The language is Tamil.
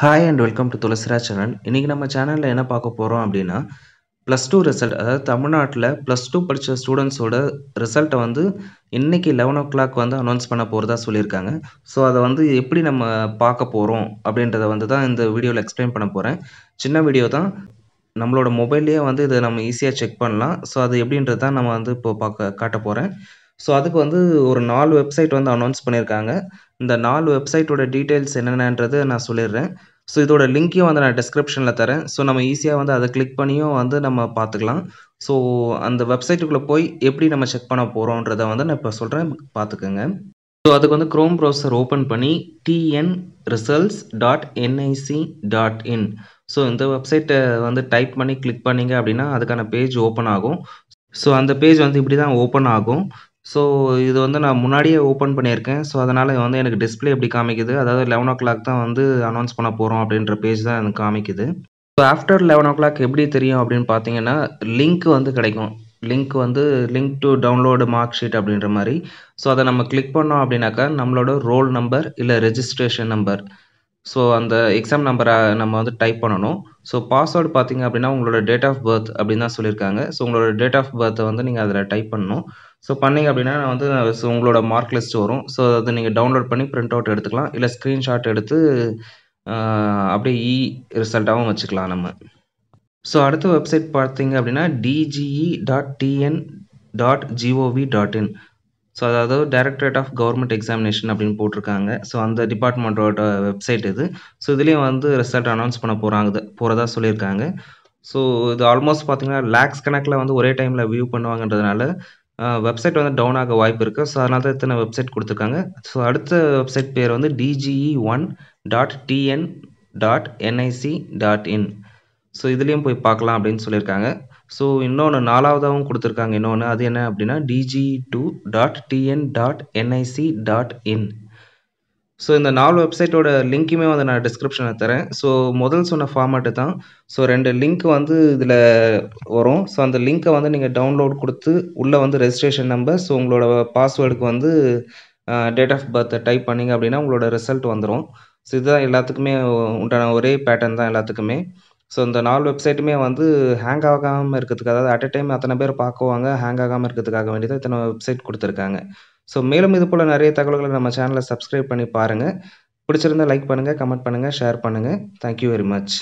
ஹாய் அண்ட் வெல்கம் டு துளசிரா சேனல் இன்றைக்கி நம்ம சேனலில் என்ன பார்க்க போகிறோம் அப்படின்னா ப்ளஸ் டூ ரிசல்ட் அதாவது தமிழ்நாட்டில் ப்ளஸ் டூ படித்த ஸ்டூடெண்ட்ஸோட ரிசல்ட்டை வந்து இன்றைக்கி லெவன் ஓ கிளாக் வந்து அனௌன்ஸ் பண்ண போகிறதா சொல்லியிருக்காங்க ஸோ அதை வந்து எப்படி நம்ம பார்க்க போகிறோம் அப்படின்றத வந்து தான் இந்த வீடியோவில் எக்ஸ்பிளைன் பண்ண போகிறேன் சின்ன வீடியோ தான் நம்மளோட மொபைல்லேயே வந்து இதை நம்ம ஈஸியாக செக் பண்ணலாம் ஸோ அது எப்படின்றது தான் நம்ம வந்து இப்போ பார்க்க காட்ட போகிறேன் ஸோ அதுக்கு வந்து ஒரு நாலு வெப்சைட் வந்து அனௌன்ஸ் பண்ணியிருக்காங்க இந்த நாலு வெப்சைட்டோட டீட்டெயில்ஸ் என்னென்னன்றது நான் சொல்லிடுறேன் ஸோ இதோட லிங்க்கையும் வந்து நான் டிஸ்கிரிப்ஷனில் தரேன் ஸோ நம்ம ஈஸியாக வந்து அதை கிளிக் பண்ணியும் வந்து நம்ம பார்த்துக்கலாம் ஸோ அந்த வெப்சைட்டுக்குள்ளே போய் எப்படி நம்ம செக் பண்ண போகிறோன்றத வந்து நான் இப்போ சொல்கிறேன் பார்த்துக்கோங்க ஸோ அதுக்கு வந்து க்ரோம் ப்ரௌசர் ஓப்பன் பண்ணி TN results dot NIC dot in so இந்த வெப்சைட்டை வந்து டைப் பண்ணி கிளிக் பண்ணிங்க அப்படின்னா அதுக்கான பேஜ் ஓப்பன் ஆகும் ஸோ அந்த பேஜ் வந்து இப்படி தான் ஓப்பன் ஆகும் ஸோ இது வந்து நான் முன்னாடியே ஓப்பன் பண்ணியிருக்கேன் ஸோ அதனால் வந்து எனக்கு டிஸ்பிளே எப்படி காமிக்குது அதாவது லெவன் ஓ கிளாக் தான் வந்து அனௌன்ஸ் பண்ண போகிறோம் அப்படின்ற பேஜ் தான் எனக்கு காமிக்குது so after eleven o'clock எப்படி தெரியும் அப்படின்னு பார்த்தீங்கன்னா லிங்க் வந்து கிடைக்கும் லிங்க் வந்து link to download mark sheet அப்படின்ற மாதிரி ஸோ அதை நம்ம கிளிக் பண்ணோம் அப்படின்னாக்கா நம்மளோட ரோல் நம்பர் இல்லை ரெஜிஸ்ட்ரேஷன் நம்பர் ஸோ அந்த எக்ஸாம் நம்பரை நம்ம வந்து டைப் பண்ணணும் ஸோ பாஸ்வேர்டு பார்த்தீங்க அப்படின்னா உங்களோட டேட் ஆஃப் பர்த் அப்படின்னு தான் சொல்லியிருக்காங்க ஸோ உங்களோட டேட் ஆஃப் பர்த்தை வந்து நீங்கள் அதில் டைப் பண்ணணும் ஸோ பண்ணிங்க அப்படின்னா நான் வந்து உங்களோட மார்க் லிஸ்ட் வரும் ஸோ அதை நீங்கள் டவுன்லோட் பண்ணி பிரிண்ட் அவுட் எடுத்துக்கலாம் இல்லை ஸ்க்ரீன்ஷாட் எடுத்து அப்படியே இ e ரிசல்ட்டாகவும் வச்சுக்கலாம் நம்ம ஸோ அடுத்த வெப்சைட் பார்த்தீங்க அப்படின்னா DGE dot TN dot GOV dot in so அதாவது டைரக்டரேட் ஆஃப் கவர்மெண்ட் எக்ஸாமினேஷன் அப்படின்னு போட்டிருக்காங்க ஸோ அந்த டிபார்ட்மெண்ட்டோட வெப்சைட் இது ஸோ இதுலேயும் வந்து ரிசல்ட் அனௌன்ஸ் பண்ண போகிறாங்க போகிறதா சொல்லியிருக்காங்க ஸோ இது ஆல்மோஸ்ட் பார்த்தீங்கன்னா லேக்ஸ் கணக்கில் வந்து ஒரே டைமில் வியூ பண்ணுவாங்கன்றதுனால வெப்சைட் வந்து டவுன் ஆக வாய்ப்பு இருக்குது ஸோ அதனால தான் இத்தனை வெப்சைட் கொடுத்துருக்காங்க ஸோ அடுத்த வெப்சைட் பேர் வந்து DGE one dot TN dot NIC dot in so இதுலேயும் போய் பார்க்கலாம் அப்படின்னு சொல்லியிருக்காங்க ஸோ இன்னொன்று நாலாவதாகவும் கொடுத்துருக்காங்க இன்னொன்று அது என்ன அப்படின்னா DG two dot TN dot NIC dot in so இந்த நாலு வெப்சைட்டோட லிங்க்குமே வந்து நான் டிஸ்கிரிப்ஷனில் தரேன் ஸோ முதல் சொன்ன ஃபார்மேட்டு தான் ஸோ ரெண்டு லிங்க் வந்து இதில் வரும் ஸோ அந்த லிங்க்கை வந்து நீங்கள் டவுன்லோட் கொடுத்து உள்ளே வந்து ரெஜிஸ்ட்ரேஷன் நம்பர் ஸோ உங்களோட பாஸ்வேர்டுக்கு வந்து டேட் ஆஃப் பர்த்தை டைப் பண்ணிங்க அப்படின்னா உங்களோட ரிசல்ட் வந்துடும் ஸோ இதுதான் எல்லாத்துக்குமே உண்டான ஒரே பேட்டர்ன் தான் எல்லாத்துக்குமே ஸோ இந்த நாலு வெப்சைட்டுமே வந்து ஹேங் ஆகாமல் இருக்கிறதுக்கு அதாவது அட் அ டைம் அத்தனை பேர் பார்க்குவாங்க ஹேங் ஆகாமல் இருக்கிறதுக்காக வேண்டியதாக இத்தனை வெப்சைட் கொடுத்துருக்காங்க ஸோ மேலும் இது போல் நிறைய தகவல்களை நம்ம சேனலை சப்ஸ்கிரைப் பண்ணி பாருங்கள் பிடிச்சிருந்தால் லைக் பண்ணுங்கள் கமெண்ட் பண்ணுங்கள் ஷேர் பண்ணுங்கள் தேங்க்யூ வெரி மச்